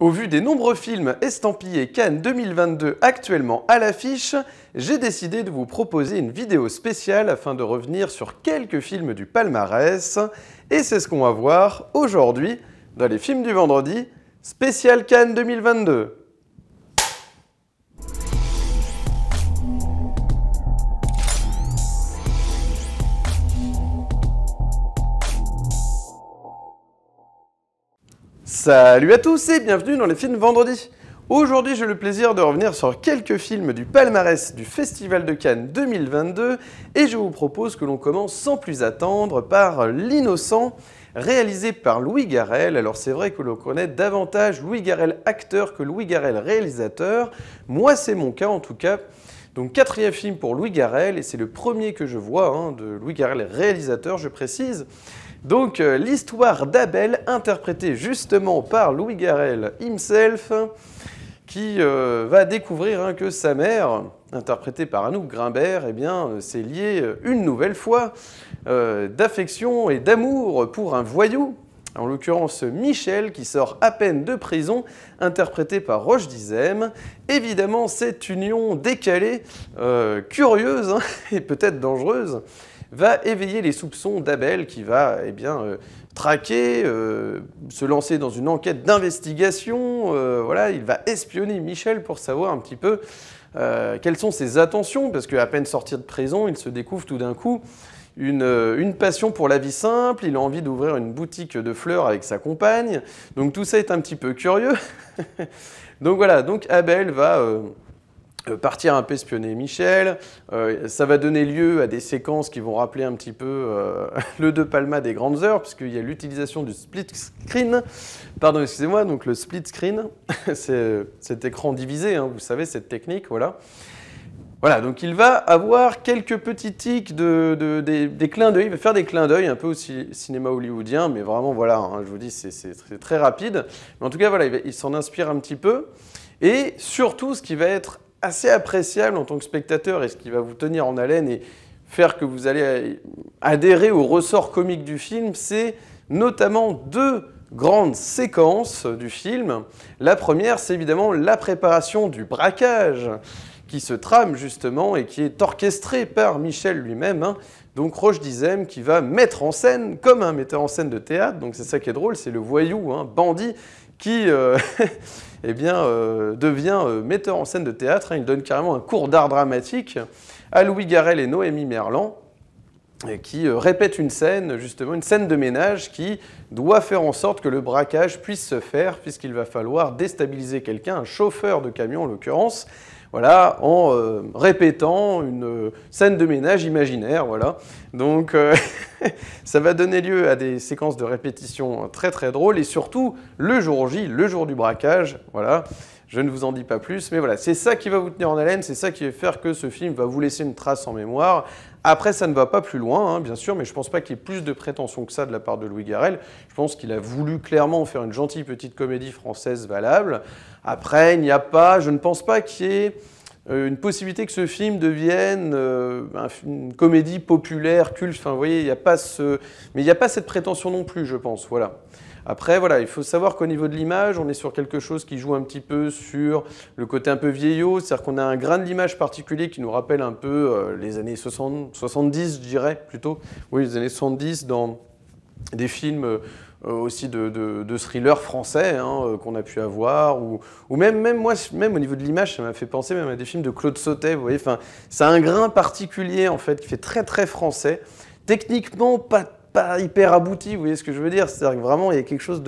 Au vu des nombreux films estampillés Cannes 2022 actuellement à l'affiche, j'ai décidé de vous proposer une vidéo spéciale afin de revenir sur quelques films du palmarès. Et c'est ce qu'on va voir aujourd'hui dans les films du vendredi, spécial Cannes 2022. Salut à tous et bienvenue dans les films vendredi. Aujourd'hui, j'ai le plaisir de revenir sur quelques films du palmarès du Festival de Cannes 2022 et je vous propose que l'on commence sans plus attendre par L'innocent réalisé par Louis Garrel. Alors c'est vrai que l'on connaît davantage Louis Garrel acteur que Louis Garrel réalisateur. Moi, c'est mon cas en tout cas. Donc quatrième film pour Louis Garrel, et c'est le premier que je vois hein, de Louis Garrel, réalisateur, je précise. Donc euh, l'histoire d'Abel, interprétée justement par Louis Garrel himself, qui euh, va découvrir hein, que sa mère, interprétée par Anouk Grimbert, et eh bien, euh, s'est liée une nouvelle fois d'affection et d'amour pour un voyou en l'occurrence, Michel, qui sort à peine de prison, interprété par Roche Dizem. Évidemment, cette union décalée, euh, curieuse hein, et peut-être dangereuse, va éveiller les soupçons d'Abel, qui va eh bien, euh, traquer, euh, se lancer dans une enquête d'investigation. voilà, il va espionner Michel pour savoir un petit peu quelles sont ses attentions, parce qu'à peine sorti de prison, il se découvre tout d'un coup euh, une, passion pour la vie simple, il a envie d'ouvrir une boutique de fleurs avec sa compagne, donc tout ça est un petit peu curieux. donc voilà, donc Abel va... Euh, euh, partir un peu espionner Michel, ça va donner lieu à des séquences qui vont rappeler un petit peu le De Palma des grandes heures, puisqu'il y a l'utilisation du split screen, pardon, excusez-moi, donc le split screen, c'est cet écran divisé, hein. vous savez, cette technique, voilà. Voilà, donc il va avoir quelques petits tics, de, des, clins d'œil, il va faire des clins d'œil, un peu au cinéma hollywoodien, mais vraiment, voilà, hein, je vous dis, c'est très, rapide. Mais en tout cas, voilà, il, s'en inspire un petit peu. Et surtout, ce qui va être assez appréciable en tant que spectateur et ce qui va vous tenir en haleine et faire que vous allez adhérer au ressort comique du film, c'est notamment deux grandes séquences du film. La première, c'est évidemment la préparation du braquage, qui se trame justement et qui est orchestré par Michel lui-même. Hein. Donc Roche Dizem qui va mettre en scène comme un metteur en scène de théâtre. Donc c'est ça qui est drôle, c'est le voyou, un hein, bandit, qui euh, eh bien, euh, devient euh, metteur en scène de théâtre. Hein. Il donne carrément un cours d'art dramatique à Louis Garrel et Noémie Merlan qui répète une scène, justement une scène de ménage qui doit faire en sorte que le braquage puisse se faire, puisqu'il va falloir déstabiliser quelqu'un, un chauffeur de camion en l'occurrence, voilà, en euh, répétant une euh, scène de ménage imaginaire, voilà. Donc euh, ça va donner lieu à des séquences de répétition très très drôles et surtout le jour J, le jour du braquage, voilà. Je ne vous en dis pas plus, mais voilà, c'est ça qui va vous tenir en haleine, c'est ça qui va faire que ce film va vous laisser une trace en mémoire, après, ça ne va pas plus loin, hein, bien sûr, mais je ne pense pas qu'il y ait plus de prétention que ça de la part de Louis Garrel. Je pense qu'il a voulu clairement faire une gentille petite comédie française valable. Après, il n'y a pas, je ne pense pas qu'il y ait euh, une possibilité que ce film devienne euh, une comédie populaire, culte. Enfin, vous voyez, il a pas ce, mais il n'y a pas cette prétention non plus, je pense. Voilà. Après, voilà, il faut savoir qu'au niveau de l'image, on est sur quelque chose qui joue un petit peu sur le côté un peu vieillot, c'est-à-dire qu'on a un grain de l'image particulier qui nous rappelle un peu euh, les années 60, 70, je dirais plutôt, oui, les années 70 dans des films euh, aussi de, de, thrillers français hein, euh, qu'on a pu avoir, ou, même, même moi, même au niveau de l'image, ça m'a fait penser même à des films de Claude Sautet, vous voyez, enfin, ça a un grain particulier en fait qui fait très très français, techniquement pas pas hyper abouti, vous voyez ce que je veux dire C'est-à-dire que vraiment, il y a quelque chose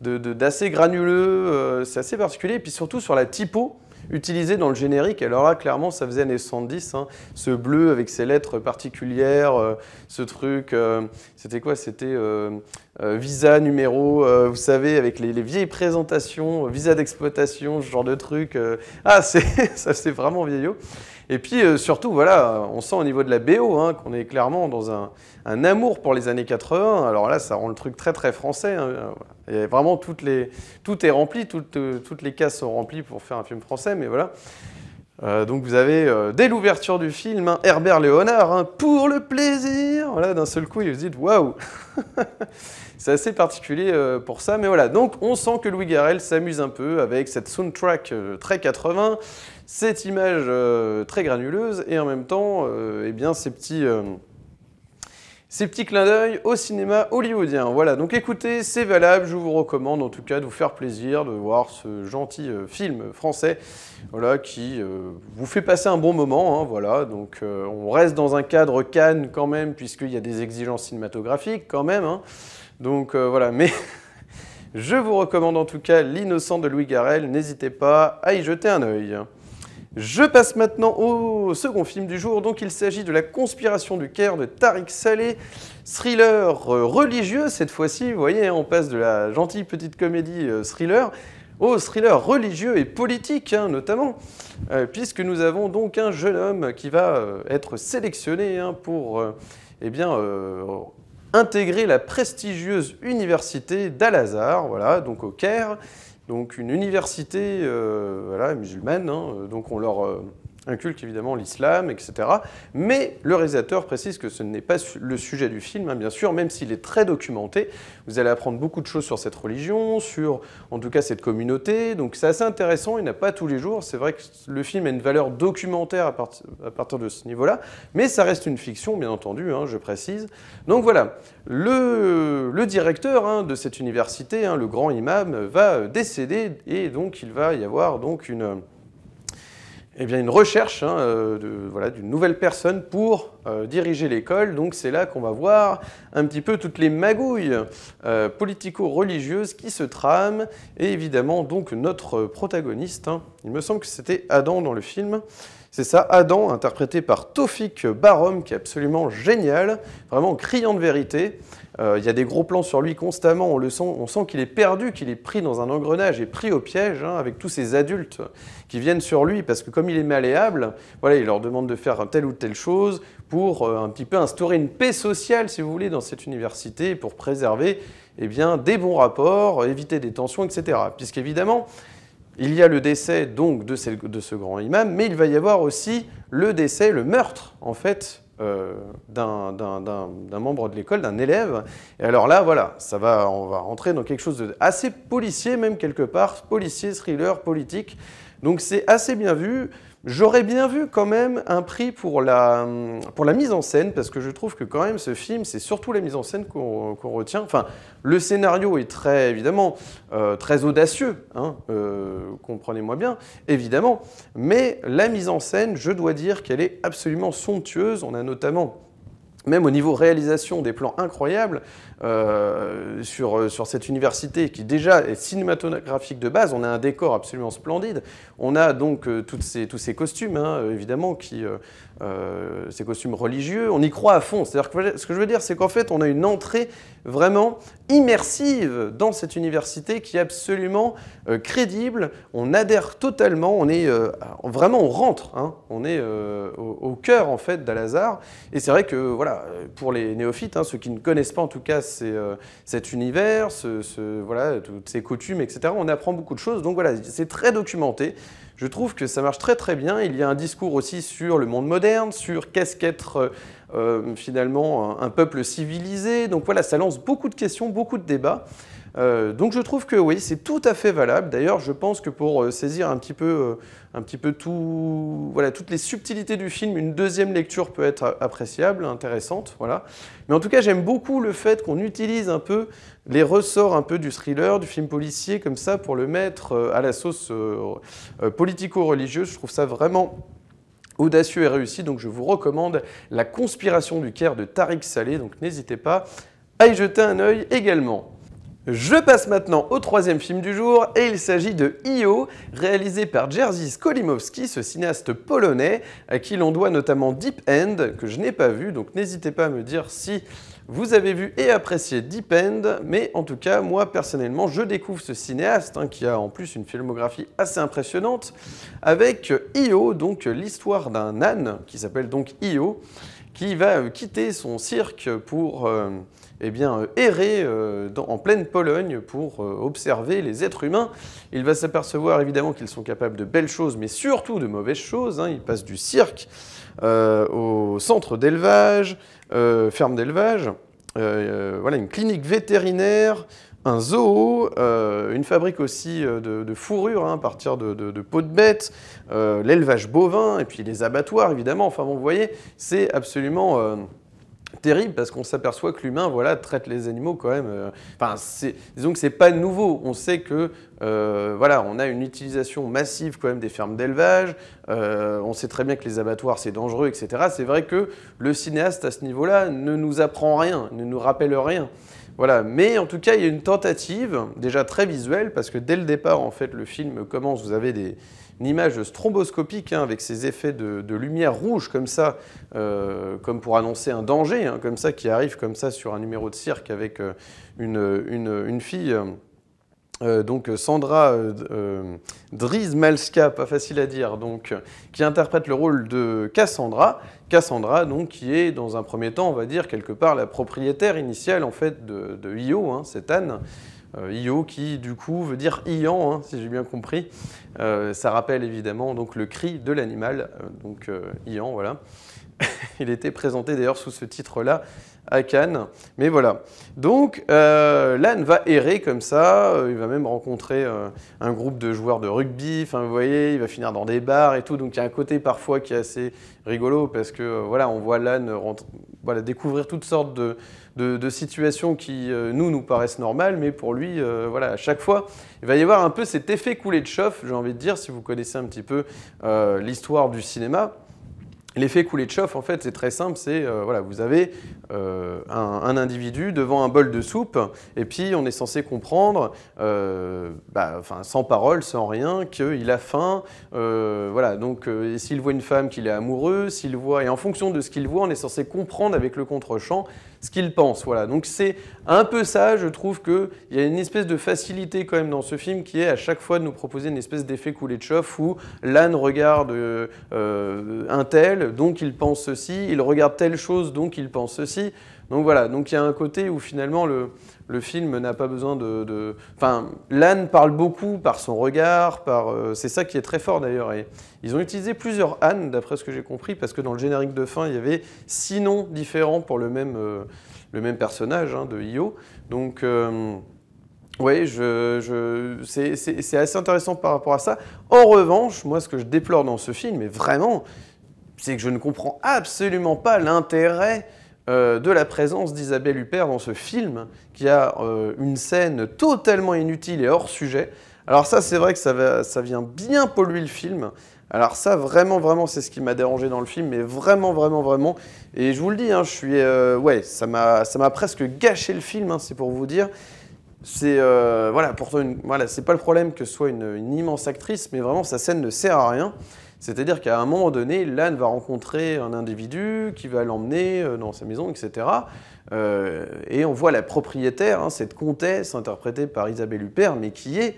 d'assez de, granuleux, euh, c'est assez particulier. Et puis surtout sur la typo utilisée dans le générique, alors là, clairement, ça faisait années 110, hein, ce bleu avec ses lettres particulières, euh, ce truc, euh, c'était quoi C'était visa, numéro, vous savez, avec les, les vieilles présentations, visa d'exploitation, ce genre de truc. ah, ça c'est vraiment vieillot. Et puis euh, surtout, voilà, on sent au niveau de la BO hein, qu'on est clairement dans un, amour pour les années 80. Alors là, ça rend le truc très très français. Hein. vraiment, toutes les, tout est rempli, euh, toutes les cases sont remplies pour faire un film français, mais voilà. Euh, donc vous avez, dès l'ouverture du film, hein, Herbert Léonard, pour le plaisir voilà, D'un seul coup, il vous dit waouh C'est assez particulier pour ça, mais voilà. Donc on sent que Louis Garrel s'amuse un peu avec cette soundtrack très 80, cette image euh, très granuleuse et en même temps euh, eh bien, ces petits euh, ces petits clins d'œil au cinéma hollywoodien. Voilà, donc écoutez, c'est valable, je vous recommande en tout cas de vous faire plaisir, de voir ce gentil film français qui vous fait passer un bon moment. Hein, voilà, donc on reste dans un cadre canne quand même, puisqu'il y a des exigences cinématographiques quand même. Hein. donc voilà, mais je vous recommande en tout cas L'innocent de Louis Garrel, n'hésitez pas à y jeter un œil. Je passe maintenant au second film du jour, donc il s'agit de La conspiration du Caire de Tariq Saleh, thriller euh, religieux cette fois-ci, vous voyez, hein, on passe de la gentille petite comédie euh, thriller au thriller religieux et politique hein, notamment, euh, puisque nous avons donc un jeune homme qui va être sélectionné hein, pour eh intégrer la prestigieuse université dal voilà, donc au Caire. Donc une université euh, voilà, musulmane, hein, donc on leur, euh, culte, évidemment l'islam, etc. Mais le réalisateur précise que ce n'est pas le sujet du film, hein, bien sûr, même s'il est très documenté. Vous allez apprendre beaucoup de choses sur cette religion, sur en tout cas cette communauté. Donc c'est assez intéressant, il n'a pas tous les jours. C'est vrai que le film a une valeur documentaire à, partir de ce niveau-là, mais ça reste une fiction, bien entendu, hein, je précise. Donc voilà, le, directeur hein, de cette université, le grand imam, va décéder et donc il va y avoir donc une eh bien, une recherche hein, euh, d'une nouvelle personne pour euh, diriger l'école. Donc c'est là qu'on va voir un petit peu toutes les magouilles euh, politico-religieuses qui se trament. Et évidemment, donc notre protagoniste, hein. il me semble que c'était Adam dans le film, c'est ça, Adam, interprété par Tofik Barom, qui est absolument génial, vraiment criant de vérité. Euh, il y a des gros plans sur lui constamment, on le sent, on sent qu'il est perdu, qu'il est pris dans un engrenage et pris au piège hein, avec tous ces adultes qui viennent sur lui parce que comme il est malléable, voilà, il leur demande de faire telle ou telle chose pour euh, un petit peu instaurer une paix sociale, si vous voulez, dans cette université, pour préserver eh bien, des bons rapports, éviter des tensions, etc. Puisqu'évidemment, il y a le décès donc de, ce grand imam, mais il va y avoir aussi le décès, le meurtre en fait euh, d'un membre de l'école, d'un élève. Et alors là, voilà, ça va, on va rentrer dans quelque chose de assez policier même quelque part, policier, thriller, politique. Donc c'est assez bien vu. J'aurais bien vu quand même un prix pour la, mise en scène, parce que je trouve que quand même ce film, c'est surtout la mise en scène qu'on retient. Enfin, le scénario est très, évidemment, euh, très audacieux, hein, euh, comprenez-moi bien, évidemment, mais la mise en scène, je dois dire qu'elle est absolument somptueuse. On a notamment même au niveau réalisation, des plans incroyables euh, sur, euh, sur cette université qui déjà est cinématographique de base. On a un décor absolument splendide. On a donc euh, ces, tous ces costumes, hein, évidemment, qui, euh, ces costumes religieux, on y croit à fond. C'est-à-dire que ce que je veux dire, c'est qu'en fait, on a une entrée vraiment immersive dans cette université qui est absolument euh, crédible. On adhère totalement, on est euh, vraiment, on rentre, hein. on est au, cœur en fait dal Et c'est vrai que voilà, pour les néophytes, hein, ceux qui ne connaissent pas en tout cas cet univers, toutes ces coutumes, etc., on apprend beaucoup de choses. Donc voilà, c'est très documenté. Je trouve que ça marche très très bien. Il y a un discours aussi sur le monde moderne, sur qu'est-ce qu'être euh, finalement un, peuple civilisé. Donc voilà, ça lance beaucoup de questions, beaucoup de débats. Euh, donc je trouve que oui, c'est tout à fait valable. D'ailleurs, je pense que pour euh, saisir un petit peu, euh, un petit peu tout, toutes les subtilités du film, une deuxième lecture peut être appréciable, intéressante. Voilà. Mais en tout cas, j'aime beaucoup le fait qu'on utilise un peu les ressorts un peu du thriller, du film policier, comme ça, pour le mettre à la sauce politico-religieuse. Je trouve ça vraiment audacieux et réussi. Donc je vous recommande La conspiration du Caire de Tariq Salé. Donc n'hésitez pas à y jeter un œil également. Je passe maintenant au troisième film du jour et il s'agit de Io, réalisé par Jerzy Skolimowski, ce cinéaste polonais à qui l'on doit notamment Deep End, que je n'ai pas vu, donc n'hésitez pas à me dire si vous avez vu et apprécié Deep End, mais en tout cas, moi personnellement, je découvre ce cinéaste hein, qui a en plus une filmographie assez impressionnante avec Io, donc l'histoire d'un âne qui s'appelle donc Io, qui va euh, quitter son cirque pour... Euh, eh bien, euh, errer euh, en pleine Pologne pour euh, observer les êtres humains. Il va s'apercevoir évidemment qu'ils sont capables de belles choses, mais surtout de mauvaises choses. Hein. Il passe du cirque au centre d'élevage, ferme d'élevage, voilà, une clinique vétérinaire, un zoo, une fabrique aussi de, fourrure hein, à partir de, peaux de bêtes, l'élevage bovin et puis les abattoirs évidemment. Enfin vous voyez, c'est absolument terrible parce qu'on s'aperçoit que l'humain voilà, traite les animaux quand même. Euh, enfin, disons que ce n'est pas nouveau. On sait que euh, voilà, on a une utilisation massive quand même des fermes d'élevage. Euh, on sait très bien que les abattoirs, c'est dangereux, etc. C'est vrai que le cinéaste, à ce niveau-là, ne nous apprend rien, ne nous rappelle rien. Voilà, mais en tout cas, il y a une tentative, déjà très visuelle, parce que dès le départ, en fait, le film commence, vous avez des, une image stromboscopique hein, avec ces effets de, lumière rouge comme ça, euh, comme pour annoncer un danger, hein, comme ça qui arrive comme ça sur un numéro de cirque avec euh, une, une, fille. Euh, donc Sandra Drizmalska, pas facile à dire, donc, qui interprète le rôle de Cassandra. Cassandra, donc, qui est dans un premier temps, on va dire, quelque part la propriétaire initiale en fait de, de Io, hein, cette Anne. Euh, IO qui du coup veut dire IAN, hein, si j'ai bien compris. Euh, ça rappelle évidemment donc le cri de l'animal, euh, donc IAN, voilà. Il était présenté d'ailleurs sous ce titre-là à Cannes. Mais voilà. Donc, euh, va errer comme ça. Euh, il va même rencontrer euh, un groupe de joueurs de rugby. Enfin, vous voyez, il va finir dans des bars et tout. Donc, il y a un côté parfois qui est assez rigolo parce que, euh, voilà, on voit Lane découvrir toutes sortes de, situations qui, nous, nous paraissent normales. Mais pour lui, voilà, à chaque fois, il va y avoir un peu cet effet coulé de chauffe, j'ai envie de dire, si vous connaissez un petit peu l'histoire du cinéma. L'effet chauffe, en fait, c'est très simple, c'est euh, voilà, vous avez euh, un, individu devant un bol de soupe, et puis on est censé comprendre, euh, bah, enfin, sans parole, sans rien, qu'il a faim. voilà, donc s'il voit une femme, qu'il est amoureux, s'il voit, et en fonction de ce qu'il voit, on est censé comprendre avec le contre-champ ce qu'il pense. Voilà, donc c'est un peu ça, je trouve qu'il y a une espèce de facilité quand même dans ce film qui est à chaque fois de nous proposer une espèce d'effet coulé de chauffe, où l'âne regarde un tel donc il pense ceci, il regarde telle chose, donc il pense ceci. Donc voilà, donc il y a un côté où finalement le, film n'a pas besoin de, Enfin, l'âne parle beaucoup par son regard, par... Euh, c'est ça qui est très fort d'ailleurs. ils ont utilisé plusieurs ânes, d'après ce que j'ai compris, parce que dans le générique de fin, il y avait six noms différents pour le même, euh, le même personnage hein, de Io. Donc... Euh, ouais, oui, c'est assez intéressant par rapport à ça. En revanche, moi, ce que je déplore dans ce film, et vraiment, c'est que je ne comprends absolument pas l'intérêt euh, de la présence d'Isabelle Huppert dans ce film, qui a euh, une scène totalement inutile et hors sujet. Alors ça, c'est vrai que ça, ça, vient bien polluer le film. Alors ça, vraiment, vraiment, c'est ce qui m'a dérangé dans le film, mais vraiment, vraiment, vraiment. Et je vous le dis, hein, je suis, euh, ouais, ça m'a presque gâché le film, hein, c'est pour vous dire. C'est voilà, pourtant, voilà, c'est pas le problème que ce soit une, immense actrice, mais vraiment, sa scène ne sert à rien. C'est-à-dire qu'à un moment donné, l'âne va rencontrer un individu qui va l'emmener euh, dans sa maison, etc. Euh, et on voit la propriétaire, hein, cette comtesse interprétée par Isabelle Huppert, mais qui est...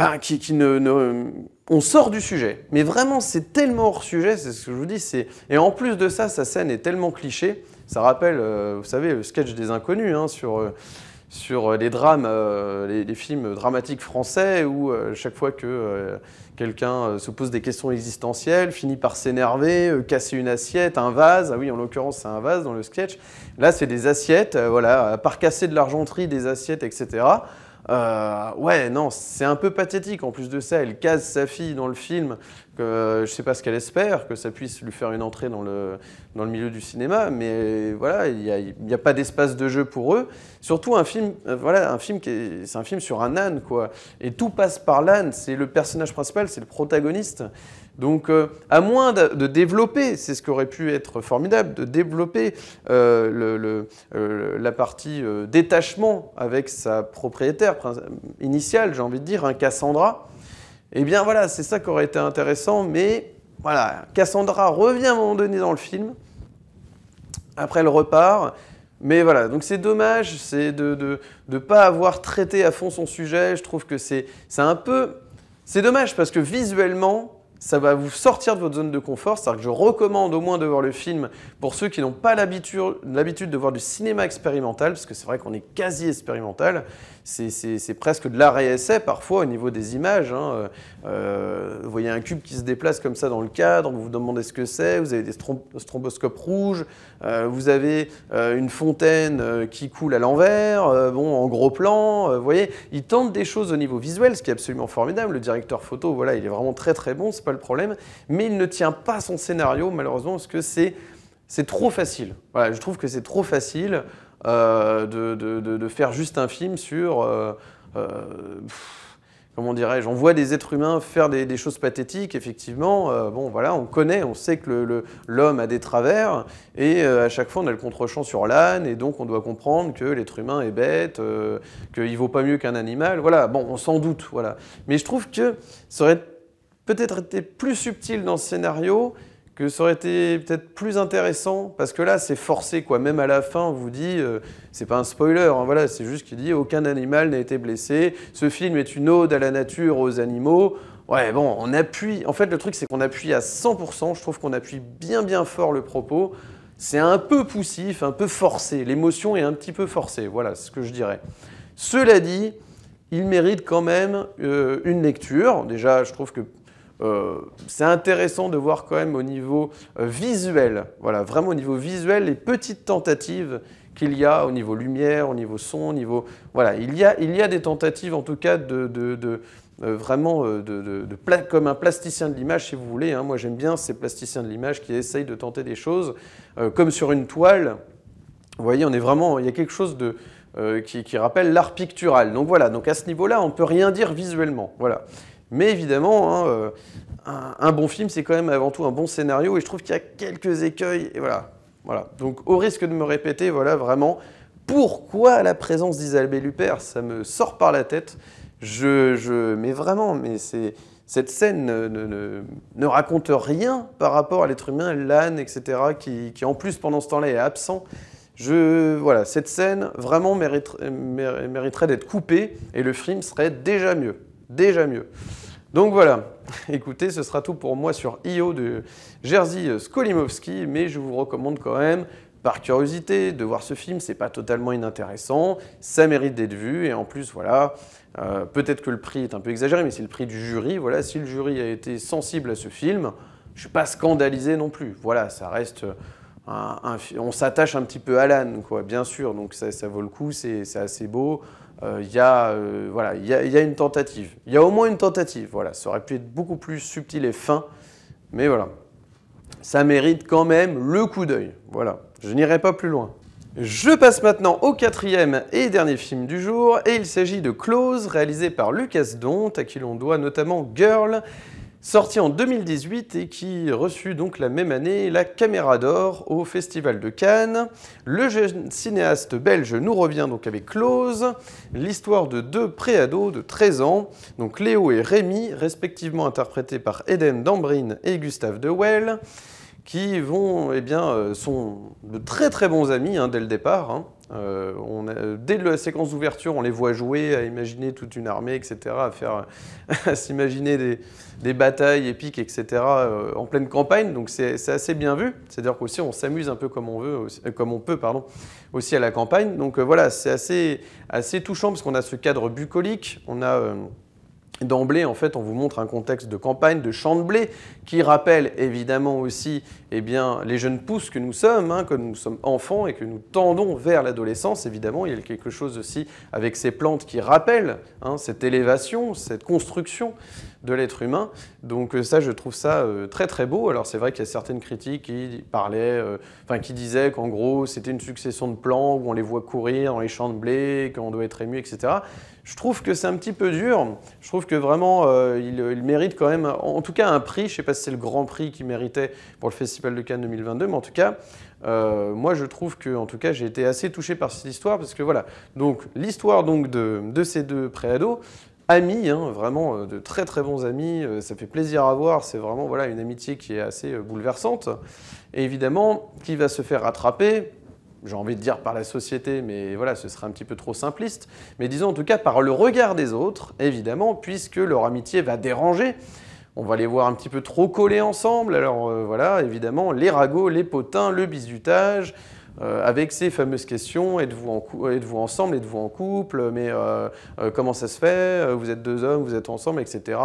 on sort du sujet. Mais vraiment, c'est tellement hors sujet, c'est ce que je vous dis. Et en plus de ça, sa scène est tellement cliché. Ça rappelle, euh, vous savez, le sketch des inconnus hein, sur sur euh, les drames, euh, les, films dramatiques français où euh, chaque fois que quelqu'un se pose des questions existentielles, finit par s'énerver, casser une assiette, un vase. Ah oui, en l'occurrence, c'est un vase dans le sketch. Là, c'est des assiettes, voilà, par casser de l'argenterie, des assiettes, etc. ouais, non, c'est un peu pathétique. En plus de ça, elle casse sa fille dans le film euh, je ne sais pas ce qu'elle espère, que ça puisse lui faire une entrée dans le, dans le milieu du cinéma, mais voilà, il n'y a, a, pas d'espace de jeu pour eux. Surtout un film, euh, voilà, un film qui c'est un film sur un âne, quoi. Et tout passe par l'âne, c'est le personnage principal, c'est le protagoniste. Donc, euh, à moins de, développer, c'est ce qui aurait pu être formidable, de développer la partie détachement avec sa propriétaire initiale, j'ai envie de dire, un Cassandra, eh bien voilà, c'est ça qui aurait été intéressant, mais voilà, Cassandra revient à un moment donné dans le film, après elle repart, mais voilà, donc c'est dommage, c'est de ne pas avoir traité à fond son sujet, je trouve que c'est un peu... C'est dommage parce que visuellement, ça va vous sortir de votre zone de confort. C'est-à-dire que je recommande au moins de voir le film pour ceux qui n'ont pas l'habitude de voir du cinéma expérimental, parce que c'est vrai qu'on est quasi expérimental c'est presque de larrêt essai parfois au niveau des images. Hein. Euh, euh, vous voyez un cube qui se déplace comme ça dans le cadre, vous vous demandez ce que c'est, vous avez des stromboscopes rouges, euh, vous avez une fontaine qui coule à l'envers, bon, en gros plan, vous voyez, ils tentent des choses au niveau visuel, ce qui est absolument formidable. Le directeur photo, voilà, il est vraiment très très bon, c'est pas le problème, mais il ne tient pas son scénario malheureusement parce que c'est trop facile. Voilà, je trouve que c'est trop facile. Euh, de, de, de, faire juste un film sur... Euh, euh, comment dirais-je On voit des êtres humains faire des, choses pathétiques, effectivement. bon, voilà, on connaît, on sait que l'homme a des travers, et à chaque fois, on a le contre-champ sur l'âne, et donc on doit comprendre que l'être humain est bête, qu'il vaut pas mieux qu'un animal. Voilà, bon, on s'en doute, voilà. Mais je trouve que ça aurait peut-être été plus subtil dans ce scénario que ça aurait été peut-être plus intéressant, parce que là, c'est forcé, quoi. Même à la fin, on vous dit, euh, c'est pas un spoiler, hein, voilà, c'est juste qu'il dit aucun animal n'a été blessé, ce film est une ode à la nature, aux animaux. Ouais, bon, on appuie. En fait, le truc, c'est qu'on appuie à 100%, je trouve qu'on appuie bien, bien fort le propos. C'est un peu poussif, un peu forcé. L'émotion est un petit peu forcée, voilà, c'est ce que je dirais. Cela dit, il mérite quand même euh, une lecture. Déjà, je trouve que euh, c'est intéressant de voir quand même au niveau euh, visuel, voilà, vraiment au niveau visuel, les petites tentatives qu'il y a au niveau lumière, au niveau son, au niveau... Voilà, il y a, il y a des tentatives en tout cas de, euh, vraiment de, comme un plasticien de l'image, si vous voulez. Hein. Moi, j'aime bien ces plasticiens de l'image qui essayent de tenter des choses, comme sur une toile. Vous voyez, on est vraiment, il y a quelque chose de, qui, rappelle l'art pictural. Donc voilà, donc à ce niveau-là, on ne peut rien dire visuellement. Voilà. Mais évidemment, hein, euh, un, bon film, c'est quand même avant tout un bon scénario, et je trouve qu'il y a quelques écueils, et voilà. voilà. Donc au risque de me répéter, voilà vraiment pourquoi la présence d'Isabelle Huppert, ça me sort par la tête. Je, je mais vraiment, mais c'est cette scène ne, raconte rien par rapport à l'être humain, l'âne, etc., qui, en plus pendant ce temps-là est absent. voilà, cette scène vraiment mériterait d'être coupée et le film serait déjà mieux, déjà mieux. Donc voilà, écoutez, ce sera tout pour moi sur IO de Jerzy Skolimowski, mais je vous recommande quand même, par curiosité, de voir ce film, c'est pas totalement inintéressant, ça mérite d'être vu, et en plus, voilà, euh, peut-être que le prix est un peu exagéré, mais c'est le prix du jury, voilà, si le jury a été sensible à ce film, je suis pas scandalisé non plus, voilà, ça reste... Un, on s'attache un petit peu à l'âne, quoi, bien sûr, donc ça, ça vaut le coup, c'est assez beau il euh, y, euh, voilà, a, y, a, une tentative. Il y a au moins une tentative. Voilà, ça aurait pu être beaucoup plus subtil et fin, mais voilà. Ça mérite quand même le coup d'œil. Voilà, je n'irai pas plus loin. Je passe maintenant au quatrième et dernier film du jour, et il s'agit de Close, réalisé par Lucas Dont, à qui l'on doit notamment Girl, sorti en 2018 et qui reçut donc la même année la Caméra d'Or au Festival de Cannes. Le jeune cinéaste belge nous revient donc avec Close, l'histoire de deux préados de 13 ans, donc Léo et Rémi, respectivement interprétés par Eden Dambrin et Gustave Dewell qui vont, eh bien, euh, sont de très très bons amis hein, dès le départ. Hein. Euh, on dès la séquence d'ouverture, on les voit jouer, à imaginer toute une armée, etc., à, faire, s'imaginer des, des, batailles épiques, etc., euh, en pleine campagne. Donc c'est, assez bien vu. C'est-à-dire qu'aussi on s'amuse un peu comme on veut, comme on peut, pardon, aussi à la campagne. Donc voilà, c'est assez, assez touchant parce qu'on a ce cadre bucolique, on a D'emblée, en fait, on vous montre un contexte de campagne, de champ de blé, qui rappelle évidemment aussi eh bien, les jeunes pousses que nous sommes, hein, que nous sommes enfants et que nous tendons vers l'adolescence. Évidemment, il y a quelque chose aussi avec ces plantes qui rappellent hein, cette élévation, cette construction de l'être humain. Donc euh, ça, je trouve ça euh, très très beau. Alors c'est vrai qu'il y a certaines critiques qui parlaient, euh, enfin qui disaient qu'en gros c'était une succession de plans où on les voit courir dans les champs de blé, qu'on doit être ému, etc. Je trouve que c'est un petit peu dur. Je trouve que vraiment il, mérite quand même, en tout cas un prix. Je sais pas si c'est le grand prix qu'il méritait pour le Festival de Cannes 2022, mais en tout cas. moi, je trouve que, en tout cas, j'ai été assez touché par cette histoire parce que voilà. Donc, l'histoire donc de, de ces deux préados, amis, hein, vraiment euh, de très très bons amis. Euh, ça fait plaisir à voir. C'est vraiment voilà, une amitié qui est assez euh, bouleversante. Et évidemment, qui va se faire rattraper j'ai envie de dire par la société, mais voilà, ce serait un petit peu trop simpliste, mais disons en tout cas par le regard des autres, évidemment, puisque leur amitié va déranger. On va les voir un petit peu trop collés ensemble, alors voilà, évidemment, les ragots, les potins, le bisutage... Euh, avec ces fameuses questions, êtes-vous ensemble, êtes-vous en couple, mais euh, euh, comment ça se fait, vous êtes deux hommes, vous êtes ensemble, etc.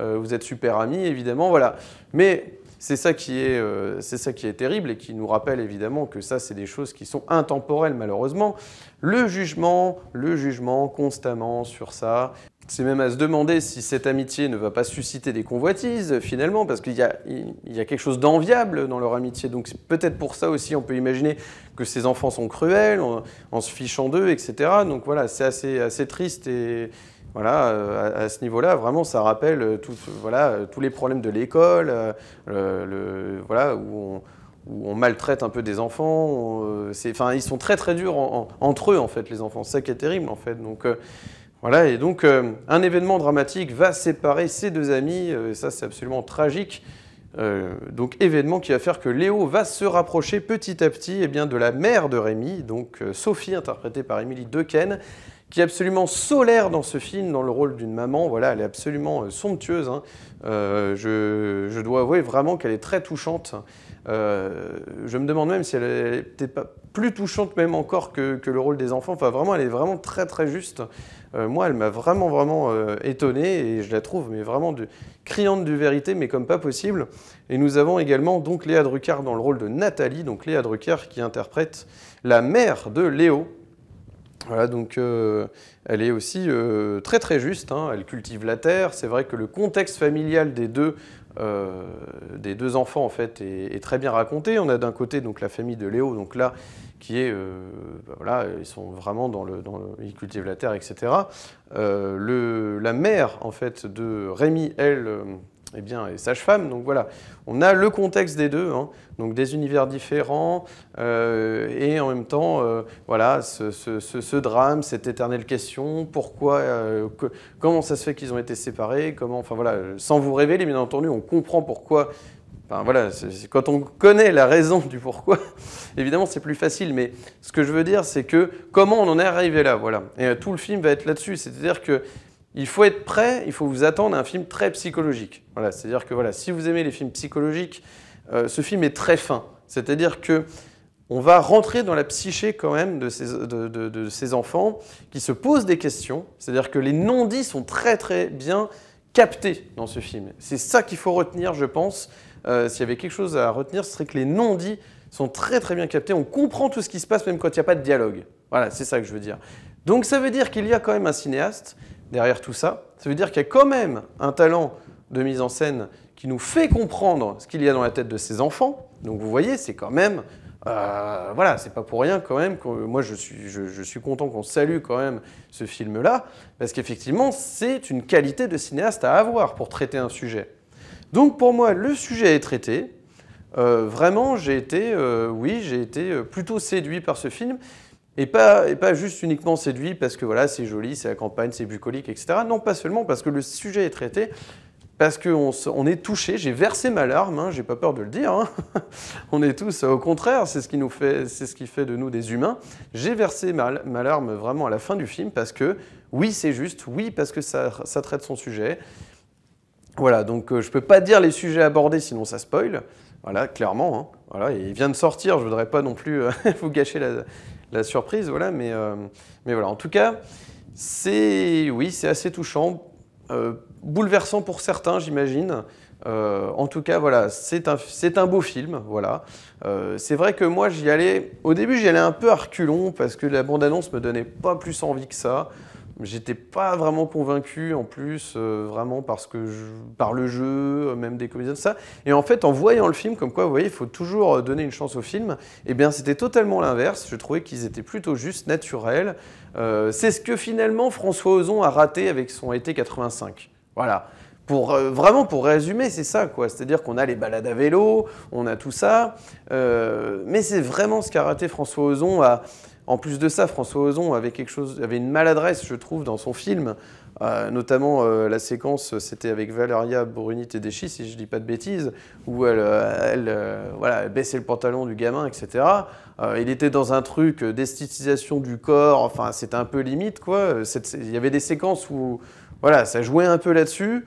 vous êtes super amis, évidemment, voilà. Mais c'est ça, qui est, euh, ça qui est terrible et qui nous rappelle évidemment que ça, c'est des choses qui sont intemporelles malheureusement. Le jugement, le jugement constamment sur ça. C'est même à se demander si cette amitié ne va pas susciter des convoitises finalement, parce qu'il y a, y a quelque chose d'enviable dans leur amitié. Donc peut-être pour ça aussi on peut imaginer que ces enfants sont cruels en, se fichant d'eux, etc. Donc voilà, c'est assez, assez triste et, voilà, euh, à, ce niveau-là, vraiment, ça rappelle euh, tout, euh, voilà, tous les problèmes de l'école, voilà, où on, maltraite un peu des enfants. ils sont très très durs entre eux en fait, les enfants. C'est ça qui est terrible en fait. Donc voilà. Et donc un événement dramatique va séparer ces deux amis. et ça, c'est absolument tragique. donc événement qui va faire que Léo va se rapprocher petit à petit eh bien, de la mère de Rémi, donc Sophie interprétée par Émilie Dequesne, qui est absolument solaire dans ce film, dans le rôle d'une maman. Voilà, elle est absolument euh, somptueuse. Hein. Euh, je, dois avouer vraiment qu'elle est très touchante. Euh, je me demande même si elle n'est pas plus touchante même encore que, le rôle des enfants. Enfin, vraiment, elle est vraiment très très juste. moi, elle m'a vraiment vraiment étonné et je la trouve mais vraiment criante de vérité, mais comme pas possible. Et nous avons également donc Léa Drucker dans le rôle de Nathalie, donc Léa Drucker qui interprète la mère de Léo, voilà, donc euh, elle est aussi euh, très très juste, hein. elle cultive la terre, c'est vrai que le contexte familial des deux, euh, des deux enfants en fait est, très bien raconté. On a d'un côté donc la famille de Léo, donc là qui est, bah, voilà, ils sont vraiment dans le, ils cultivent la terre, etc. la mère en fait de Rémi, elle, eh bien, et sage-femme. Donc voilà, on a le contexte des deux, hein. donc des univers différents, euh, et en même temps, euh, voilà, ce, drame, cette éternelle question, pourquoi, euh, comment ça se fait qu'ils ont été séparés, comment, enfin voilà, sans vous révéler, bien entendu, on comprend pourquoi. Enfin, voilà, quand on connaît la raison du pourquoi, évidemment c'est plus facile. Mais ce que je veux dire, c'est que comment on en est arrivé là, voilà. Et tout le film va être là-dessus, c'est-à-dire que il faut être prêt, il faut vous attendre à un film très psychologique. Voilà, c'est-à-dire que voilà, si vous aimez les films psychologiques, euh, ce film est très fin. C'est-à-dire que on va rentrer dans la psyché quand même de ces, enfants qui se posent des questions. C'est-à-dire que les non-dits sont très très bien captés dans ce film. C'est ça qu'il faut retenir, je pense. Euh, s'il y avait quelque chose à retenir, ce serait que les non-dits sont très très bien captés. On comprend tout ce qui se passe même quand il n'y a pas de dialogue. Voilà, c'est ça que je veux dire. Donc ça veut dire qu'il y a quand même un cinéaste derrière tout ça. Ça veut dire qu'il y a quand même un talent de mise en scène qui nous fait comprendre ce qu'il y a dans la tête de ces enfants. Donc vous voyez, c'est quand même euh, voilà, c'est pas pour rien quand même. Que, moi, je suis, content qu'on salue quand même ce film-là, parce qu'effectivement, c'est une qualité de cinéaste à avoir pour traiter un sujet. Donc pour moi, le sujet est traité. Euh, vraiment, j'ai été, euh, oui, j'ai été plutôt séduit par ce film. Et pas, et pas juste uniquement séduit parce que voilà, c'est joli, c'est la campagne, c'est bucolique, etc. Non, pas seulement parce que le sujet est traité, parce qu'on on est touché, j'ai versé ma larme, hein, j'ai pas peur de le dire, hein. on est tous, au contraire, c'est ce, qui nous fait, c'est ce qui fait de nous des humains, j'ai versé ma, larme vraiment à la fin du film parce que oui c'est juste, oui parce que ça, traite son sujet, voilà, donc euh, je peux pas dire les sujets abordés sinon ça spoil, voilà, clairement, hein. voilà, il vient de sortir, je voudrais pas non plus euh, vous gâcher la, la surprise, voilà. Mais, euh, mais voilà, en tout cas, c'est oui, c'est assez touchant, euh, bouleversant pour certains, j'imagine. Euh, en tout cas, voilà, c'est un, beau film, voilà. c'est vrai que moi, j'y allais, au début, j'y allais un peu à reculons parce que la bande-annonce me donnait pas plus envie que ça. J'étais pas vraiment convaincu en plus, euh, vraiment parce que je, par le jeu, euh, même des comédiens, ça. Et en fait, en voyant le film, comme quoi, vous voyez, il faut toujours euh, donner une chance au film, et eh bien c'était totalement l'inverse. Je trouvais qu'ils étaient plutôt juste, naturels. C'est ce que finalement François Ozon a raté avec son été 85. Voilà. Pour, vraiment pour résumer, c'est ça quoi. C'est-à-dire qu'on a les balades à vélo, on a tout ça, mais c'est vraiment ce qu'a raté François Ozon à, en plus de ça, François Ozon avait, quelque chose, avait une maladresse, je trouve, dans son film, euh, notamment euh, la séquence, c'était avec Valeria Bruni Tedeschi, si je ne dis pas de bêtises, où elle, euh, voilà, baissait le pantalon du gamin, etc. il était dans un truc d'esthétisation du corps, enfin, c'était un peu limite, quoi. Il y avait des séquences où, voilà, ça jouait un peu là-dessus.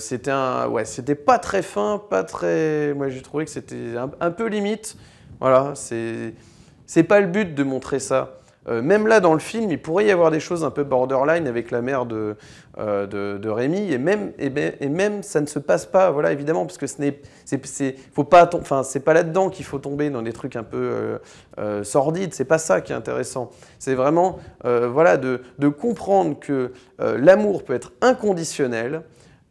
c'était un, ouais, c'était pas très fin, pas très. Moi, j'ai trouvé que c'était un, peu limite. Voilà, c'est. C'est pas le but de montrer ça. Euh, même là, dans le film, il pourrait y avoir des choses un peu borderline avec la mère de, euh, de, Rémi, et même, ben, et, même ça ne se passe pas, voilà, évidemment, parce que ce n'est pas, c'est pas là-dedans qu'il faut tomber dans des trucs un peu euh, euh sordides. C'est pas ça qui est intéressant. C'est vraiment, voilà, de, de, comprendre que l'amour peut être inconditionnel,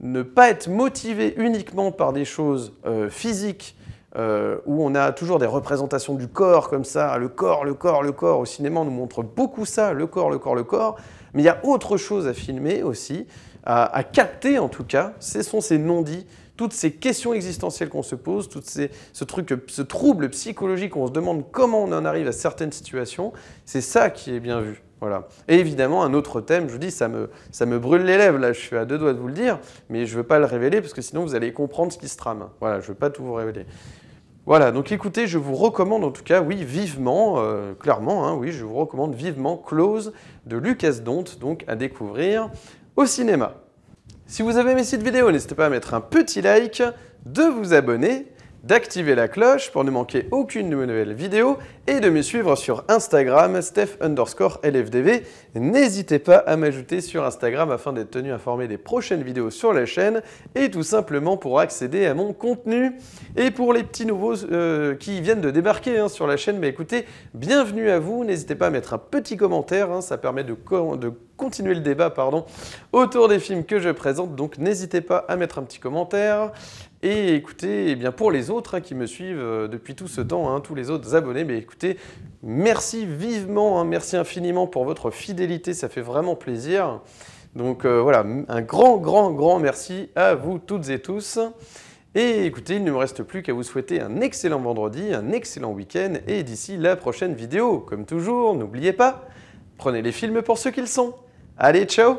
ne pas être motivé uniquement par des choses physiques euh, où on a toujours des représentations du corps comme ça, le corps, le corps, le corps. Au cinéma, on nous montre beaucoup ça, le corps, le corps, le corps. Mais il y a autre chose à filmer aussi, à, capter en tout cas, ce sont ces non-dits, toutes ces questions existentielles qu'on se pose, tout ce, truc, ce trouble psychologique où on se demande comment on en arrive à certaines situations, c'est ça qui est bien vu. Voilà. Et évidemment, un autre thème, je vous dis, ça me, ça me brûle les lèvres, là, je suis à deux doigts de vous le dire, mais je ne veux pas le révéler parce que sinon vous allez comprendre ce qui se trame. Voilà, je ne veux pas tout vous révéler. Voilà, donc écoutez, je vous recommande en tout cas, oui, vivement, euh, clairement, hein, oui, je vous recommande vivement Close de Lucas Dont, donc à découvrir au cinéma. Si vous avez aimé cette vidéo, n'hésitez pas à mettre un petit like, de vous abonner, d'activer la cloche pour ne manquer aucune nouvelle vidéo et de me suivre sur Instagram, Steph underscore LFDV. N'hésitez pas à m'ajouter sur Instagram afin d'être tenu informé des prochaines vidéos sur la chaîne et tout simplement pour accéder à mon contenu. Et pour les petits nouveaux euh, qui viennent de débarquer hein, sur la chaîne, mais bah, écoutez, bienvenue à vous. N'hésitez pas à mettre un petit commentaire, hein, ça permet de, continuer le débat autour des films que je présente. Donc n'hésitez pas à mettre un petit commentaire. Et écoutez, eh bien pour les autres hein, qui me suivent euh, depuis tout ce temps, tous les autres abonnés, mais bah, écoutez, merci vivement, hein, merci infiniment pour votre fidélité, ça fait vraiment plaisir. Donc euh, voilà, un grand, grand, grand merci à vous toutes et tous. Et écoutez, il ne me reste plus qu'à vous souhaiter un excellent vendredi, un excellent week-end, et d'ici la prochaine vidéo, comme toujours, n'oubliez pas, prenez les films pour ce qu'ils sont. Allez, ciao